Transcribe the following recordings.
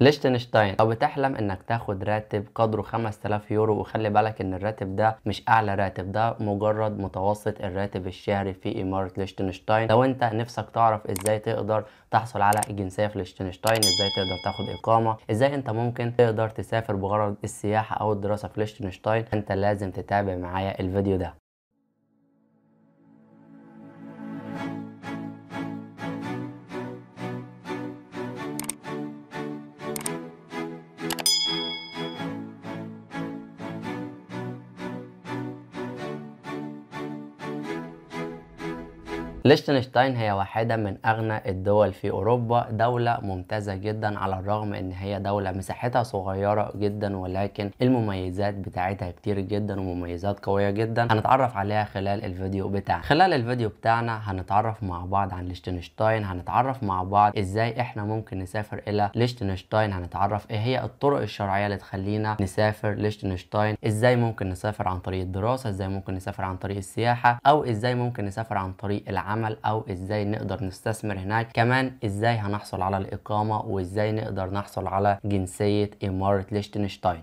ليشتنشتاين لو بتحلم انك تاخد راتب قدره 5000 يورو وخلي بالك ان الراتب ده مش اعلى راتب ده مجرد متوسط الراتب الشهري في امارة ليشتنشتاين لو انت نفسك تعرف ازاي تقدر تحصل على الجنسية في ليشتنشتاين ازاي تقدر تاخد اقامة ازاي انت ممكن تقدر تسافر بغرض السياحة او الدراسة في ليشتنشتاين انت لازم تتابع معايا الفيديو ده ليشتنشتاين هي واحدة من أغنى الدول في أوروبا دولة ممتازة جدا على الرغم إن هي دولة مساحتها صغيرة جدا ولكن المميزات بتاعتها كتير جدا ومميزات قوية جدا هنتعرف عليها خلال الفيديو بتاعنا خلال الفيديو بتاعنا هنتعرف مع بعض عن ليشتنشتاين هنتعرف مع بعض إزاي إحنا ممكن نسافر إلى ليشتنشتاين هنتعرف إيه هي الطرق الشرعية اللي تخلينا نسافر ليشتنشتاين إزاي ممكن نسافر عن طريق الدراسة إزاي ممكن نسافر عن طريق السياحة أو إزاي ممكن نسافر عن طريق العمل العمل او ازاي نقدر نستثمر هناك كمان ازاي هنحصل على الاقامه وازاي نقدر نحصل على جنسيه اماره ليشتنشتاين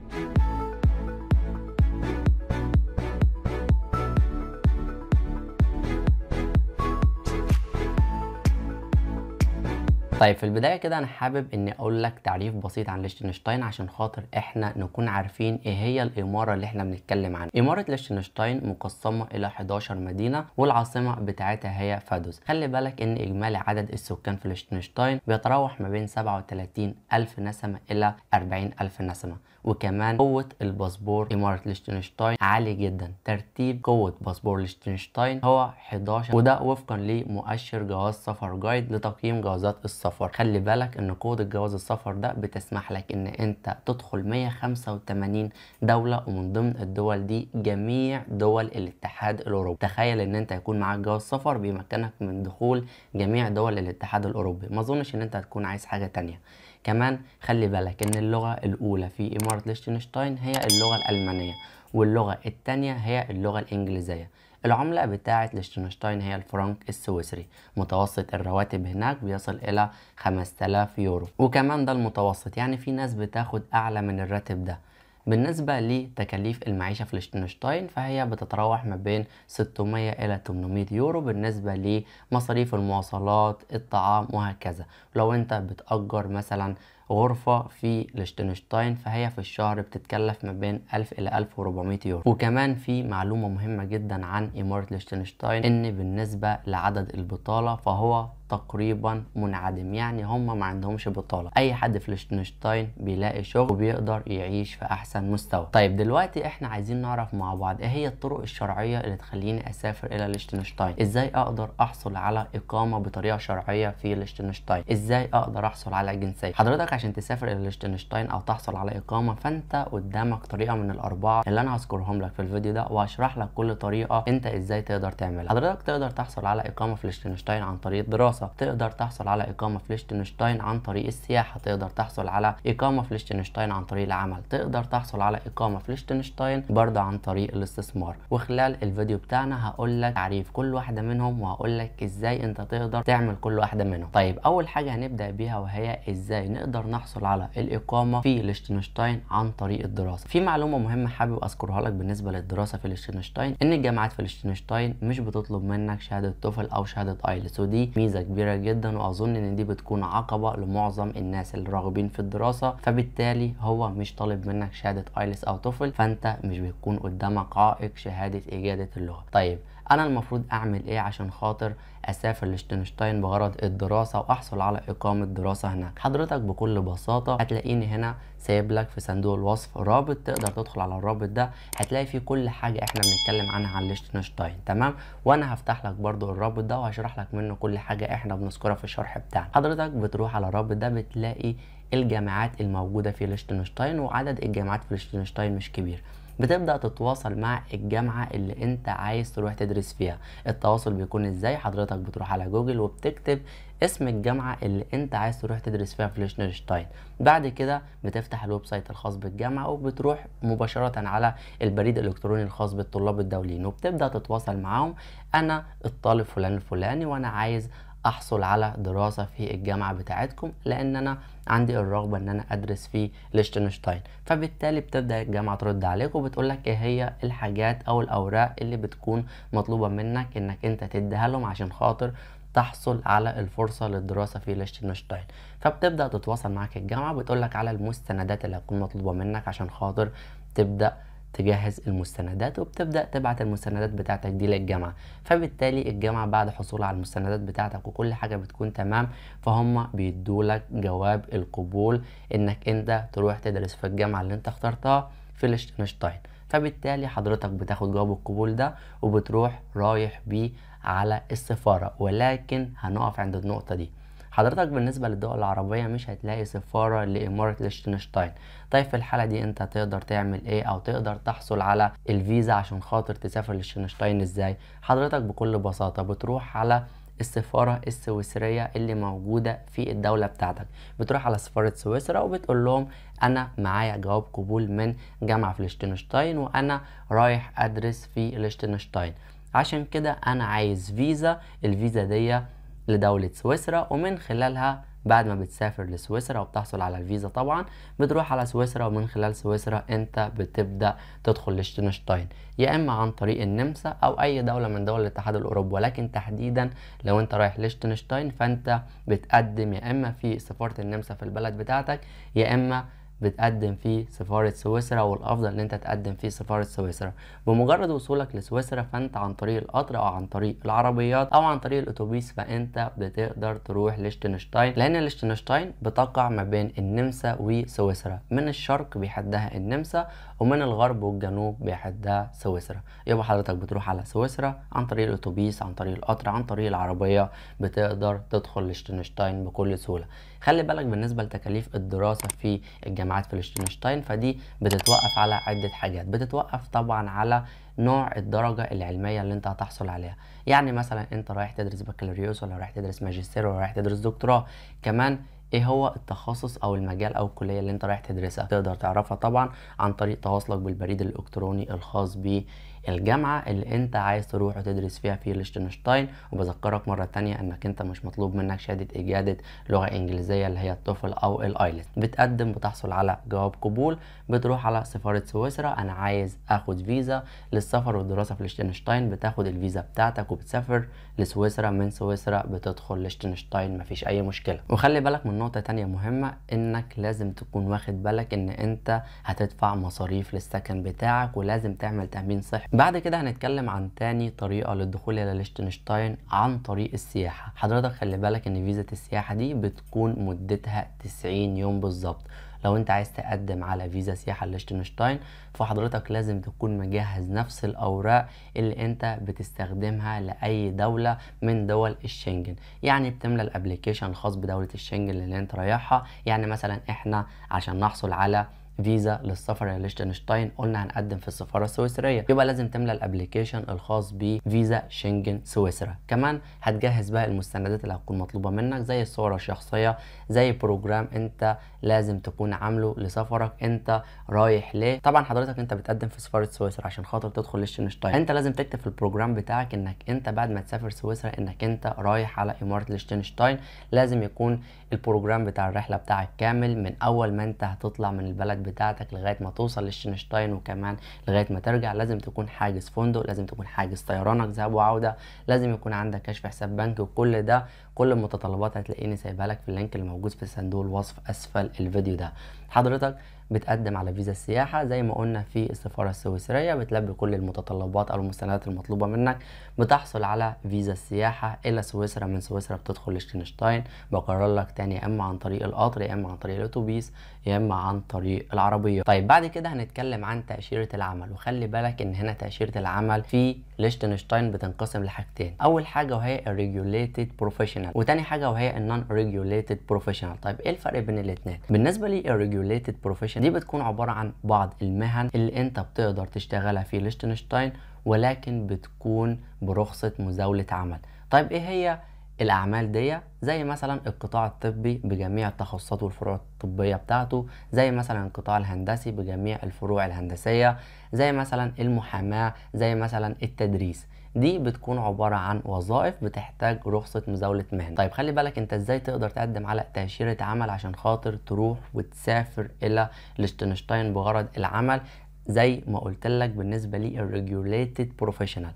طيب في البدايه كده انا حابب اني اقول لك تعريف بسيط عن ليشتنشتاين عشان خاطر احنا نكون عارفين ايه هي الاماره اللي احنا بنتكلم عنها اماره ليشتنشتاين مقسمه الى 11 مدينه والعاصمه بتاعتها هي فادوس خلي بالك ان اجمالي عدد السكان في ليشتنشتاين بيتراوح ما بين 37 الف نسمه الى 40 الف نسمه وكمان قوة الباسبور إمارة ليشتنشتاين عالي جدا ترتيب قوة باسبور ليشتنشتاين هو 11 وده وفقا لمؤشر جواز سفر جايد لتقييم جوازات السفر خلي بالك إن قوة جواز السفر ده بتسمح لك إن أنت تدخل 185 دولة ومن ضمن الدول دي جميع دول الاتحاد الأوروبي تخيل إن أنت يكون معاك جواز سفر بيمكنك من دخول جميع دول الاتحاد الأوروبي ما أظنش إن أنت هتكون عايز حاجة تانية كمان خلي بالك ان اللغة الاولى في امارة ليشتنشتاين هي اللغة الالمانية واللغة التانية هي اللغة الانجليزية العملة بتاعة ليشتنشتاين هي الفرنك السويسري متوسط الرواتب هناك بيصل إلى 5000 يورو وكمان ده المتوسط يعني في ناس بتاخد أعلى من الراتب ده بالنسبة لتكاليف المعيشة في لشتنشتاين فهي بتتراوح ما بين 600 إلى 800 يورو بالنسبة لمصاريف المواصلات الطعام وهكذا لو أنت بتأجر مثلا غرفة في لشتنشتاين فهي في الشهر بتتكلف ما بين 1000 إلى 1400 يورو وكمان في معلومة مهمة جدا عن إمارة لشتنشتاين إن بالنسبة لعدد البطالة فهو تقريبا منعدم يعني هم ما عندهمش بطالة اي حد في لشتنشتاين بيلاقي شغل وبيقدر يعيش في احسن مستوى طيب دلوقتي احنا عايزين نعرف مع بعض ايه هي الطرق الشرعية اللي تخليني اسافر الى لشتنشتاين ازاي اقدر احصل على اقامة بطريقة شرعية في لشتنشتاين ازاي اقدر احصل على جنسية حضرتك عشان تسافر الى لشتنشتاين او تحصل على اقامة فانت قدامك طريقة من الاربعة اللي انا هذكرهم لك في الفيديو ده وهشرح لك كل طريقة انت ازاي تقدر تعملها حضرتك تقدر تحصل على اقامة في لشتنشتاين عن طريق دراسة الدراسة تقدر تحصل على إقامة في ليشتنشتاين عن طريق السياحة تقدر تحصل على إقامة في ليشتنشتاين عن طريق العمل تقدر تحصل على إقامة في ليشتنشتاين برضه عن طريق الاستثمار وخلال الفيديو بتاعنا هقول لك تعريف كل واحدة منهم وهقول لك إزاي أنت تقدر تعمل كل واحدة منهم طيب أول حاجة هنبدأ بيها وهي إزاي نقدر نحصل على الإقامة في ليشتنشتاين عن طريق الدراسة في معلومة مهمة حابب أذكرها لك بالنسبة للدراسة في ليشتنشتاين إن الجامعات في ليشتنشتاين مش بتطلب منك شهادة توفل أو شهادة آيلتس ودي ميزة كبيرة جدا وأظن إن دي بتكون عقبة لمعظم الناس اللي راغبين في الدراسة فبالتالي هو مش طالب منك شهادة ايلس أو توفل فأنت مش بيكون قدامك عائق شهادة إجادة اللغة طيب انا المفروض اعمل ايه عشان خاطر اسافر لشتنشتاين بغرض الدراسه واحصل على اقامه دراسه هناك حضرتك بكل بساطه هتلاقيني هنا سايب لك في صندوق الوصف رابط تقدر تدخل على الرابط ده هتلاقي فيه كل حاجه احنا بنتكلم عنها عن لشتنشتاين تمام وانا هفتح لك برضو الرابط ده وهشرح لك منه كل حاجه احنا بنذكرها في الشرح بتاعنا حضرتك بتروح على الرابط ده بتلاقي الجامعات الموجوده في لشتنشتاين وعدد الجامعات في لشتنشتاين مش كبير بتبدا تتواصل مع الجامعه اللي انت عايز تروح تدرس فيها التواصل بيكون ازاي حضرتك بتروح على جوجل وبتكتب اسم الجامعه اللي انت عايز تروح تدرس فيها في ليشنشتاين بعد كده بتفتح الويب سايت الخاص بالجامعه وبتروح مباشره على البريد الالكتروني الخاص بالطلاب الدوليين وبتبدا تتواصل معاهم انا الطالب فلان الفلاني وانا عايز احصل على دراسه في الجامعه بتاعتكم لان انا عندي الرغبه ان انا ادرس في ليشتنشتاين فبالتالي بتبدا الجامعه ترد عليك وبتقول لك ايه هي الحاجات او الاوراق اللي بتكون مطلوبه منك انك انت تديها لهم عشان خاطر تحصل على الفرصة للدراسة في ليشتنشتاين فبتبدأ تتواصل معاك الجامعة لك على المستندات اللي هتكون مطلوبة منك عشان خاطر تبدأ تجهز المستندات وبتبدا تبعت المستندات بتاعتك دي للجامعه فبالتالي الجامعه بعد حصولها على المستندات بتاعتك وكل حاجه بتكون تمام فهم بيدولك جواب القبول انك انت تروح تدرس في الجامعه اللي انت اخترتها في لشتنشتاين فبالتالي حضرتك بتاخد جواب القبول ده وبتروح رايح بيه على السفاره ولكن هنقف عند النقطه دي حضرتك بالنسبة للدول العربية مش هتلاقي سفارة لإمارة ليشتنشتاين طيب في الحالة دي أنت تقدر تعمل إيه أو تقدر تحصل على الفيزا عشان خاطر تسافر ليشتنشتاين إزاي حضرتك بكل بساطة بتروح على السفارة السويسرية اللي موجودة في الدولة بتاعتك بتروح على سفارة سويسرا وبتقول لهم أنا معايا جواب قبول من جامعة في لشتنشتاين وأنا رايح أدرس في لشتنشتاين عشان كده أنا عايز فيزا الفيزا دي لدولة سويسرا ومن خلالها بعد ما بتسافر لسويسرا وبتحصل على الفيزا طبعا بتروح على سويسرا ومن خلال سويسرا انت بتبدا تدخل لشتنشتاين يا اما عن طريق النمسا او اي دوله من دول الاتحاد الاوروبي ولكن تحديدا لو انت رايح لشتنشتاين فانت بتقدم يا اما في سفاره النمسا في البلد بتاعتك يا اما بتقدم فيه سفارة سويسرا والأفضل إن أنت تقدم فيه سفارة سويسرا بمجرد وصولك لسويسرا فأنت عن طريق القطر أو عن طريق العربيات أو عن طريق الأتوبيس فأنت بتقدر تروح لشتنشتاين لأن لشتنشتاين بتقع ما بين النمسا وسويسرا من الشرق بيحدها النمسا ومن الغرب والجنوب بيحدها سويسرا يبقى حضرتك بتروح على سويسرا عن طريق الأتوبيس عن طريق القطر عن طريق العربية بتقدر تدخل لشتنشتاين بكل سهولة خلي بالك بالنسبه لتكاليف الدراسه في الجامعات في ليشتنشتاين فدي بتتوقف على عده حاجات بتتوقف طبعا على نوع الدرجة العلمية اللي انت هتحصل عليها يعني مثلا انت رايح تدرس بكالوريوس ولا رايح تدرس ماجستير ولا رايح تدرس دكتوراه كمان ايه هو التخصص او المجال او الكليه اللي انت رايح تدرسها تقدر تعرفها طبعا عن طريق تواصلك بالبريد الالكتروني الخاص بيه الجامعه اللي انت عايز تروح وتدرس فيها في ليشتنشتاين وبذكرك مره تانية انك انت مش مطلوب منك شهاده اجاده لغه انجليزيه اللي هي التوفل او الايلتس بتقدم بتحصل على جواب قبول بتروح على سفاره سويسرا انا عايز اخد فيزا للسفر والدراسه في ليشتنشتاين بتاخد الفيزا بتاعتك وبتسافر لسويسرا من سويسرا بتدخل ليشتنشتاين مفيش اي مشكله وخلي بالك من نقطه تانية مهمه انك لازم تكون واخد بالك ان انت هتدفع مصاريف للسكن بتاعك ولازم تعمل تامين صحي بعد كده هنتكلم عن تاني طريقة للدخول إلى ليشتنشتاين عن طريق السياحة حضرتك خلي بالك إن فيزا السياحة دي بتكون مدتها 90 يوم بالظبط لو انت عايز تقدم على فيزا سياحه لشتنشتاين فحضرتك لازم تكون مجهز نفس الاوراق اللي انت بتستخدمها لاي دوله من دول الشنجن يعني بتملى الابلكيشن الخاص بدوله الشنجن اللي انت رايحها يعني مثلا احنا عشان نحصل على فيزا للسفر يا ليشتنشتاين قلنا هنقدم في السفاره السويسريه يبقى لازم تملى الابلكيشن الخاص بفيزا شنجن سويسرا كمان هتجهز بقى المستندات اللي هتكون مطلوبه منك زي الصوره الشخصيه زي بروجرام انت لازم تكون عامله لسفرك انت رايح ليه طبعا حضرتك انت بتقدم في سفاره سويسرا عشان خاطر تدخل لشتنشتاين انت لازم تكتب في البروجرام بتاعك انك انت بعد ما تسافر سويسرا انك انت رايح على اماره لشتنشتاين لازم يكون البروجرام بتاع الرحله بتاعك كامل من اول ما انت هتطلع من البلد بتاعتك لغايه ما توصل لشتنشتاين وكمان لغايه ما ترجع لازم تكون حاجز فندق لازم تكون حاجز طيرانك ذهاب وعوده لازم يكون عندك كشف حساب بنكي وكل ده كل المتطلبات هتلاقيني سايبها لك في اللينك اللي موجود في صندوق الوصف اسفل الفيديو ده حضرتك بتقدم على فيزا السياحة زي ما قلنا في السفارة السويسرية بتلبي كل المتطلبات أو المستندات المطلوبة منك بتحصل على فيزا السياحة إلى سويسرا من سويسرا بتدخل لشتنشتاين بقرر لك تاني يا إما عن طريق القطر يا إما عن طريق الأتوبيس يا إما عن طريق العربية طيب بعد كده هنتكلم عن تأشيرة العمل وخلي بالك إن هنا تأشيرة العمل في لشتنشتاين بتنقسم لحاجتين أول حاجة وهي الريجوليتد بروفيشنال وتاني حاجة وهي النون ريجوليتد بروفيشنال طيب إيه الفرق بين الاتنين بالنسبة لي الريجوليتد بروفيشنال فدي بتكون عبارة عن بعض المهن اللي انت بتقدر تشتغلها في ليشتنشتاين ولكن بتكون برخصة مزاولة عمل طيب ايه هي الاعمال دي زي مثلا القطاع الطبي بجميع التخصصات والفروع الطبيه بتاعته زي مثلا القطاع الهندسي بجميع الفروع الهندسيه زي مثلا المحاماه زي مثلا التدريس دي بتكون عباره عن وظائف بتحتاج رخصه مزاوله مهنه طيب خلي بالك انت ازاي تقدر تقدم على تاشيره عمل عشان خاطر تروح وتسافر الى لشتنشتاين بغرض العمل زي ما قلت لك بالنسبه الريجوليتد بروفيشنال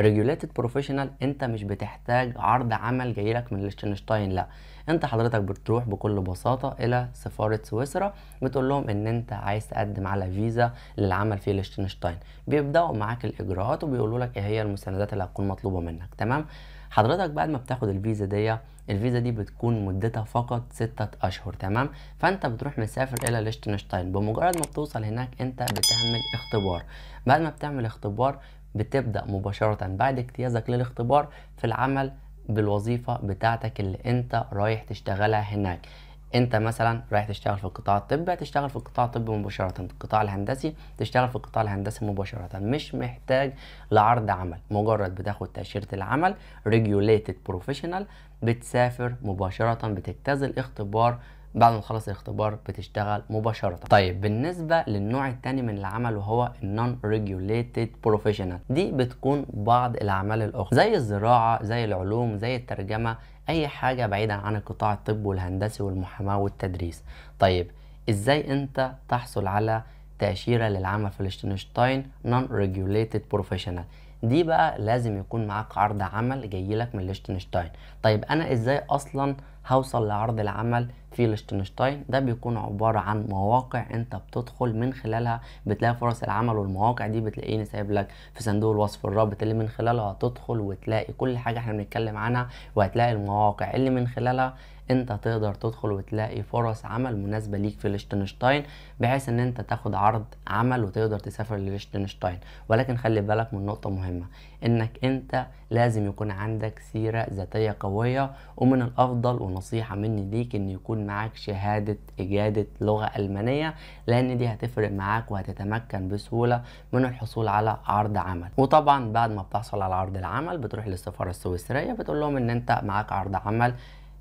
ريجوليتد بروفيشنال انت مش بتحتاج عرض عمل جاي لك من لشتنشتاين لا انت حضرتك بتروح بكل بساطه الى سفاره سويسرا بتقول لهم ان انت عايز تقدم على فيزا للعمل في لشتنشتاين بيبداوا معاك الاجراءات وبيقولوا لك ايه هي المستندات اللي هتكون مطلوبه منك تمام حضرتك بعد ما بتاخد الفيزا دي الفيزا دي بتكون مدتها فقط ستة اشهر تمام فانت بتروح مسافر الى ليشتنشتاين بمجرد ما بتوصل هناك انت بتعمل اختبار بعد ما بتعمل اختبار بتبدأ مباشرة بعد اجتيازك للاختبار في العمل بالوظيفة بتاعتك اللي انت رايح تشتغلها هناك انت مثلا رايح تشتغل في القطاع الطبي تشتغل في القطاع الطبي مباشره القطاع الهندسي تشتغل في القطاع الهندسي مباشره مش محتاج لعرض عمل مجرد بتاخد تاشيره العمل ريجوليتد بروفيشنال بتسافر مباشره بتجتاز الاختبار بعد ما تخلص الاختبار بتشتغل مباشره طيب بالنسبه للنوع الثاني من العمل وهو النون ريجوليتد بروفيشنال دي بتكون بعض الاعمال الاخرى زي الزراعه زي العلوم زي الترجمه اي حاجه بعيدا عن القطاع الطب والهندسي والمحاماه والتدريس طيب ازاي انت تحصل على تأشيرة للعمل في الاشتنشتاين نون ريجوليتد بروفيشنال دي بقى لازم يكون معاك عرض عمل جاي لك من الاشتنشتاين طيب انا ازاي اصلا هوصل لعرض العمل في لشتنشتاين ده بيكون عبارة عن مواقع انت بتدخل من خلالها بتلاقي فرص العمل والمواقع دي بتلاقيني سايب لك في صندوق الوصف الرابط اللي من خلالها هتدخل وتلاقي كل حاجة احنا بنتكلم عنها وهتلاقي المواقع اللي من خلالها انت تقدر تدخل وتلاقي فرص عمل مناسبة ليك في لشتنشتاين بحيث ان انت تاخد عرض عمل وتقدر تسافر لشتنشتاين ولكن خلي بالك من نقطة مهمة انك انت لازم يكون عندك سيرة ذاتية قوية ومن الافضل ونصيحة مني ليك ان يكون يكون معاك شهادة إجادة لغة ألمانية لأن دي هتفرق معاك وهتتمكن بسهولة من الحصول على عرض عمل وطبعا بعد ما بتحصل على عرض العمل بتروح للسفارة السويسرية بتقول لهم إن أنت معاك عرض عمل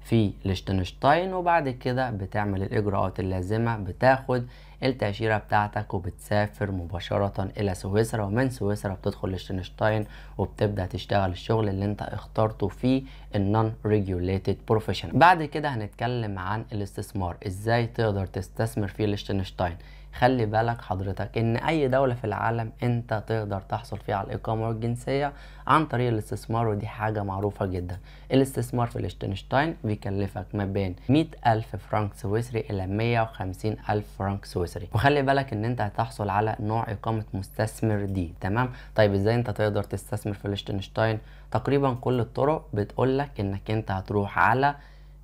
في لشتنشتاين وبعد كده بتعمل الإجراءات اللازمة بتاخد التأشيرة بتاعتك وبتسافر مباشرة إلى سويسرا ومن سويسرا بتدخل لشتنشتاين وبتبدأ تشتغل الشغل اللي انت اخترته في النون ريجوليتد بروفيشن بعد كده هنتكلم عن الاستثمار ازاي تقدر تستثمر في لشتنشتاين خلي بالك حضرتك ان اي دولة في العالم انت تقدر تحصل فيها على الاقامة والجنسية عن طريق الاستثمار ودي حاجة معروفة جدا الاستثمار في الاشتنشتاين بيكلفك ما بين 100 الف فرنك سويسري الى 150 الف فرنك سويسري وخلي بالك ان انت هتحصل على نوع اقامة مستثمر دي تمام طيب ازاي انت تقدر تستثمر في الاشتنشتاين تقريبا كل الطرق بتقولك انك انت هتروح على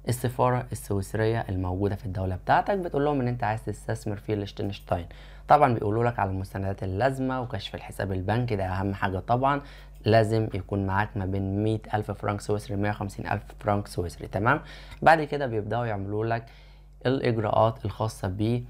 السفاره السويسريه الموجوده في الدوله بتاعتك بتقول لهم ان انت عايز تستثمر في لشتنشتاين طبعا بيقولوا لك على المستندات اللازمه وكشف الحساب البنكي ده اهم حاجه طبعا لازم يكون معاك ما بين 100 ألف فرنك سويسري 150 ألف فرنك سويسري تمام بعد كده بيبدأوا يعملوا لك الإجراءات الخاصة بيه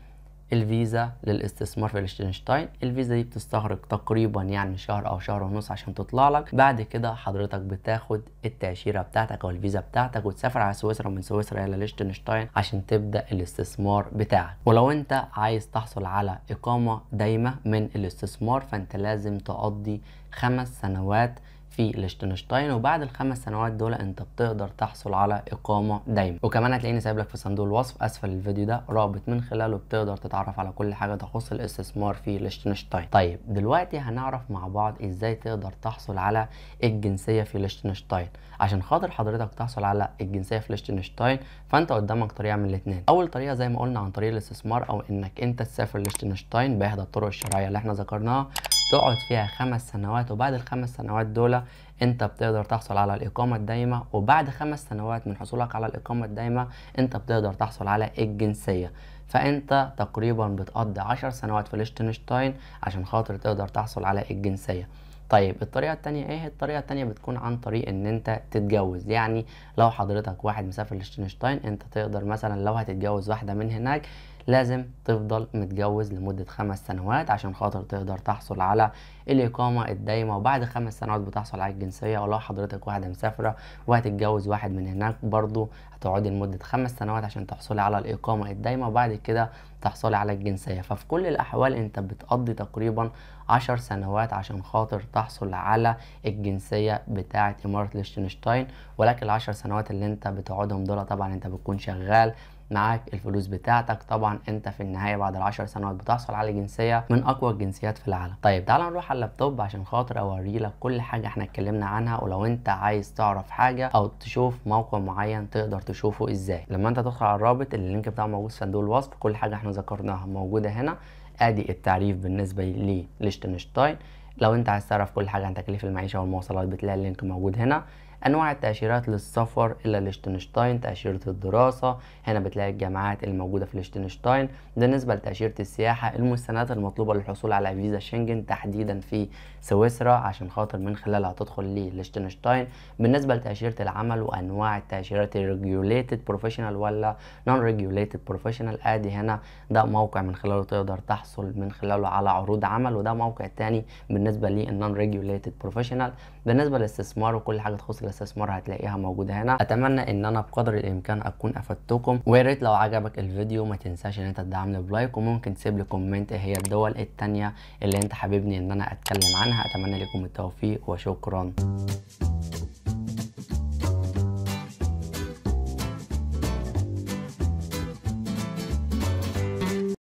الفيزا للاستثمار في لشتنشتاين الفيزا دي بتستغرق تقريبا يعني شهر او شهر ونص عشان تطلع لك بعد كده حضرتك بتاخد التاشيره بتاعتك او الفيزا بتاعتك وتسافر على سويسرا من سويسرا الى لشتنشتاين عشان تبدا الاستثمار بتاعك ولو انت عايز تحصل على اقامه دايمه من الاستثمار فانت لازم تقضي خمس سنوات في لشتنشتاين وبعد الخمس سنوات دول انت بتقدر تحصل على اقامه دايما وكمان هتلاقيني سايب لك في صندوق الوصف اسفل الفيديو ده رابط من خلاله بتقدر تتعرف على كل حاجه تخص الاستثمار في لشتنشتاين طيب دلوقتي هنعرف مع بعض ازاي تقدر تحصل على الجنسيه في لشتنشتاين عشان خاطر حضرتك تحصل على الجنسيه في لشتنشتاين فانت قدامك طريقه من الاثنين اول طريقه زي ما قلنا عن طريق الاستثمار او انك انت تسافر لشتنشتاين باحدى الطرق الشرعيه اللي احنا ذكرناها تقعد فيها خمس سنوات وبعد الخمس سنوات دول انت بتقدر تحصل على الاقامه الدائمه وبعد خمس سنوات من حصولك على الاقامه الدائمه انت بتقدر تحصل على الجنسيه فانت تقريبا بتقضي عشر سنوات في الاشتنشتاين عشان خاطر تقدر تحصل على الجنسيه طيب الطريقة التانية ايه؟ الطريقة التانية بتكون عن طريق ان انت تتجوز يعني لو حضرتك واحد مسافر لشتنشتاين انت تقدر مثلا لو هتتجوز واحدة من هناك لازم تفضل متجوز لمدة خمس سنوات عشان خاطر تقدر تحصل على الإقامة الدايمة وبعد خمس سنوات بتحصل على الجنسية ولو حضرتك واحدة مسافرة وهتتجوز واحد من هناك برضو هتقعدي لمدة خمس سنوات عشان تحصلي على الإقامة الدايمة وبعد كده تحصلي على الجنسية ففي كل الأحوال أنت بتقضي تقريبا عشر سنوات عشان خاطر تحصل على الجنسية بتاعة إمارة ليشتنشتاين ولكن العشر سنوات اللي أنت بتقعدهم دول طبعا أنت بتكون شغال معاك الفلوس بتاعتك طبعا انت في النهايه بعد ال10 سنوات بتحصل على جنسيه من اقوى الجنسيات في العالم طيب تعال نروح على اللابتوب عشان خاطر اوري لك كل حاجه احنا اتكلمنا عنها ولو انت عايز تعرف حاجه او تشوف موقع معين تقدر تشوفه ازاي لما انت تدخل على الرابط اللي اللينك بتاعه موجود في صندوق الوصف كل حاجه احنا ذكرناها موجوده هنا ادي التعريف بالنسبه لي لشتنشتاين لو انت عايز تعرف كل حاجه عن تكاليف المعيشه والمواصلات بتلاقي اللينك موجود هنا انواع التاشيرات للسفر الى لشتنشتاين تاشيره الدراسه هنا بتلاقي الجامعات الموجوده في لشتنشتاين بالنسبه لتاشيره السياحه المستندات المطلوبه للحصول على فيزا شنجن تحديدا في سويسرا عشان خاطر من خلالها تدخل لشتنشتاين بالنسبه لتاشيره العمل وانواع التاشيرات الريجوليتد بروفيشنال ولا نون ريجوليتد بروفيشنال ادي هنا ده موقع من خلاله تقدر تحصل من خلاله على عروض عمل وده موقع تاني بالنسبه للنون ريجوليتد بروفيشنال بالنسبه للاستثمار وكل حاجه تخص الاستثمار هتلاقيها موجوده هنا اتمنى ان انا بقدر الامكان اكون افدتكم وياريت لو عجبك الفيديو ما تنساش ان انت تدعمني بلايك وممكن تسيب لي كومنت ايه هي الدول التانية اللي انت حاببني ان انا اتكلم عنها اتمنى لكم التوفيق وشكرا